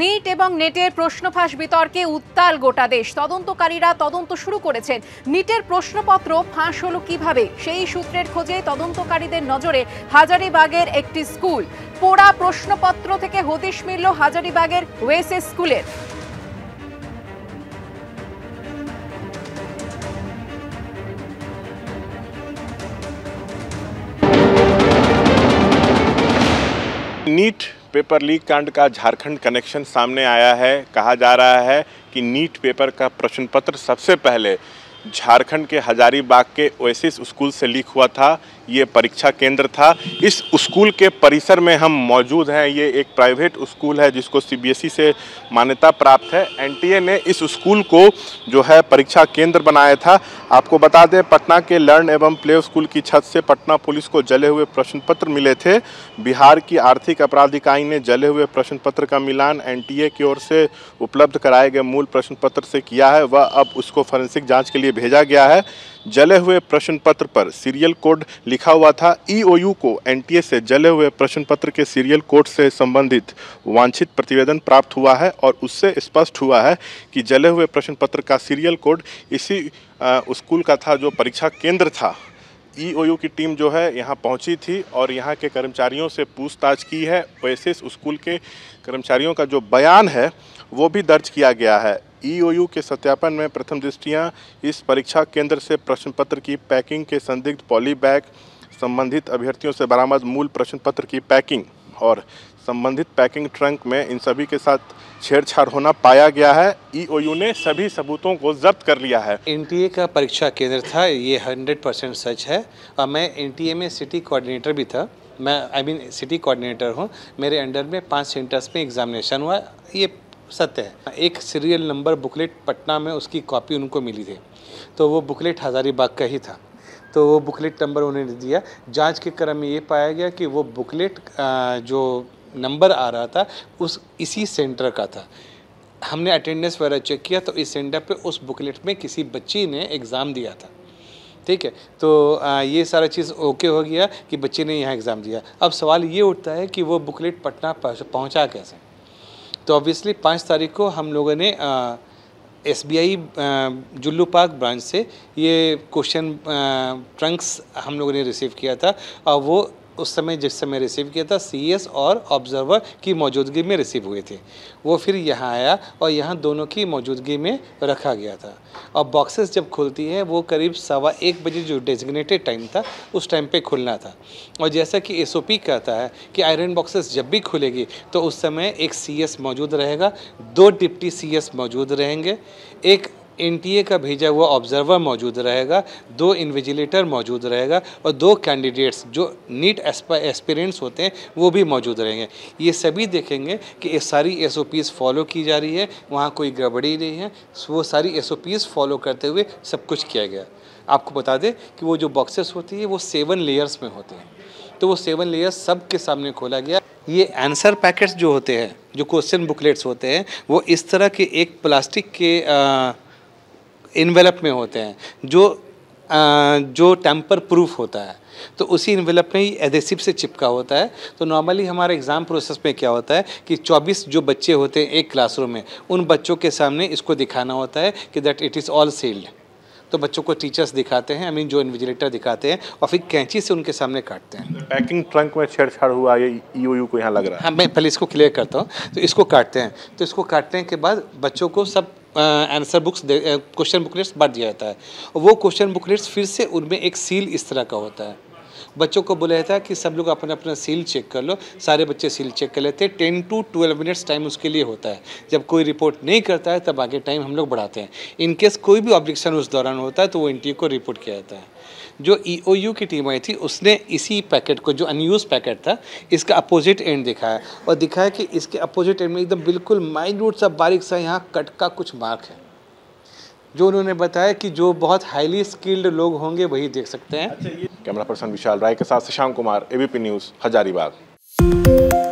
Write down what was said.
NEET এবং নেটের প্রশ্ন ফাঁস বিতর্কে উত্তাল গোটা দেশ তদন্তকারীরা তদন্ত শুরু করেছেন নিটের প্রশ্নপত্র ফাঁস হলো কিভাবে সেই সূত্রের খোঁজে তদন্তকারীদের নজরে হাজারিবাগের একটি স্কুল পোড়া প্রশ্নপত্র থেকে হদিশ মিলল হাজারিবাগের ওয়েসে স্কুলের নিট पेपर लीक कांड का झारखंड कनेक्शन सामने आया है कहा जा रहा है कि नीट पेपर का प्रश्न पत्र सबसे पहले झारखंड के हजारीबाग के ओएसिस स्कूल से लीक हुआ था ये परीक्षा केंद्र था इस स्कूल के परिसर में हम मौजूद हैं ये एक प्राइवेट स्कूल है जिसको सीबीएसई से मान्यता प्राप्त है एनटीए ने इस स्कूल को जो है परीक्षा केंद्र बनाया था आपको बता दें पटना के लर्न एवं प्ले स्कूल की छत से पटना पुलिस को जले हुए प्रश्न पत्र मिले थे बिहार की आर्थिक अपराध इकाई ने जले हुए प्रश्न पत्र का मिलान एन की ओर से उपलब्ध कराए गए मूल प्रश्न पत्र से किया है वह अब उसको फॉरेंसिक जाँच के लिए लिए भेजा गया है जले हुए प्रश्न पत्र पर सीरियल कोड लिखा हुआ था ईओयू e को एनटीए से जले हुए प्रश्न पत्र के सीरियल कोड से संबंधित वांछित प्रतिवेदन प्राप्त हुआ है और उससे स्पष्ट हुआ है कि जले हुए प्रश्न पत्र का सीरियल कोड इसी स्कूल का था जो परीक्षा केंद्र था ईओयू e की टीम जो है यहाँ पहुँची थी और यहाँ के कर्मचारियों से पूछताछ की है वैसे स्कूल के कर्मचारियों का जो बयान है वो भी दर्ज किया गया है ईओयू के सत्यापन में प्रथम दृष्टियाँ इस परीक्षा केंद्र से प्रश्न पत्र की पैकिंग के संदिग्ध बैग संबंधित अभ्यर्थियों से बरामद मूल प्रश्न पत्र की पैकिंग और संबंधित पैकिंग ट्रंक में इन सभी के साथ छेड़छाड़ होना पाया गया है ईओयू ने सभी सबूतों को जब्त कर लिया है एनटीए का परीक्षा केंद्र था ये 100 परसेंट सच है और मैं एनटीए में सिटी कोऑर्डिनेटर भी था मैं I I mean mean, city coordinator हूँ मेरे अंडर में पांच सेंटर्स में एग्जामिनेशन हुआ ये सत्य है एक सीरियल नंबर बुकलेट पटना में उसकी कॉपी उनको मिली थी तो वो बुकलेट हज़ारीबाग का ही था तो वो बुकलेट नंबर उन्होंने दिया जांच के क्रम में ये पाया गया कि वो बुकलेट जो नंबर आ रहा था उस इसी सेंटर का था हमने अटेंडेंस वगैरह चेक किया तो इस सेंटर पे उस बुकलेट में किसी बच्ची ने एग्ज़ाम दिया था ठीक है तो ये सारा चीज़ ओके हो गया कि बच्चे ने यहाँ एग्ज़ाम दिया अब सवाल ये उठता है कि वो बुकलेट पटना पहुँचा कैसे तो ऑब्वियसली पाँच तारीख को हम लोगों ने S B I Jullu park branch से ये क्वेश्चन ट्रंक्स हम लोगों ने रिसीव किया था और वो उस समय जिस समय रिसीव किया था सीएस और ऑब्जर्वर की मौजूदगी में रिसीव हुए थे वो फिर यहाँ आया और यहाँ दोनों की मौजूदगी में रखा गया था और बॉक्सेस जब खुलती है वो करीब सवा एक बजे जो डेजिग्नेटेड टाइम था उस टाइम पे खुलना था और जैसा कि एस कहता है कि आयरन बॉक्सेस जब भी खुलेगी तो उस समय एक सी मौजूद रहेगा दो डिप्टी सी मौजूद रहेंगे एक एनटीए का भेजा हुआ ऑब्जर्वर मौजूद रहेगा दो इन्विजिलेटर मौजूद रहेगा और दो कैंडिडेट्स जो नीट एस्पिरेंट्स होते हैं वो भी मौजूद रहेंगे ये सभी देखेंगे कि ये सारी एस फॉलो की जा रही है वहाँ कोई गड़बड़ी नहीं है वो सारी एस फॉलो करते हुए सब कुछ किया गया आपको बता दें कि वो जो बॉक्सेस होती है वो सेवन लेयर्स में होते हैं तो वो सेवन लेयर्स सब के सामने खोला गया ये आंसर पैकेट्स जो होते हैं जो क्वेश्चन बुकलेट्स होते हैं वो इस तरह के एक प्लास्टिक के आ, इन्वेलप में होते हैं जो आ, जो टेम्पर प्रूफ होता है तो उसी इन्वेलप में ही एडेसिव से चिपका होता है तो नॉर्मली हमारे एग्ज़ाम प्रोसेस में क्या होता है कि 24 जो बच्चे होते हैं एक क्लासरूम में उन बच्चों के सामने इसको दिखाना होता है कि that it is all sealed तो बच्चों को टीचर्स दिखाते हैं आई मीन जो इन्विजिलेटर दिखाते हैं और फिर कैंची से उनके सामने काटते हैं पैकिंग ट्रंक में छेड़छाड़ हुआ ये ई e को यहाँ लग रहा है हाँ मैं पहले इसको क्लियर करता हूँ तो इसको काटते हैं तो इसको काटने के बाद बच्चों को सब आंसर बुक्स क्वेश्चन बुकलेट्स बांट दिया जाता है वो क्वेश्चन बुकलेट्स फिर से उनमें एक सील इस तरह का होता है बच्चों को बोला जाता है कि सब लोग अपना अपना सील चेक कर लो सारे बच्चे सील चेक कर लेते हैं ten to twelve minutes time उसके लिए होता है जब कोई रिपोर्ट नहीं करता है तब आगे टाइम हम लोग बढ़ाते हैं इनकेस कोई भी ऑब्जेक्शन उस दौरान होता है तो वो एन को रिपोर्ट किया जाता है जो ईओयू e की टीम आई थी उसने इसी पैकेट को जो अनयूज पैकेट था इसका अपोजिट एंड दिखाया और दिखाया कि इसके अपोजिट एंड में एकदम बिल्कुल माइन्यूट सा बारीक सा यहाँ कट का कुछ मार्क है जो उन्होंने बताया कि जो बहुत हाईली स्किल्ड लोग होंगे वही देख सकते हैं अच्छा, कैमरा पर्सन विशाल राय के साथ शशांक कुमार एबीपी न्यूज़ हजारीबाग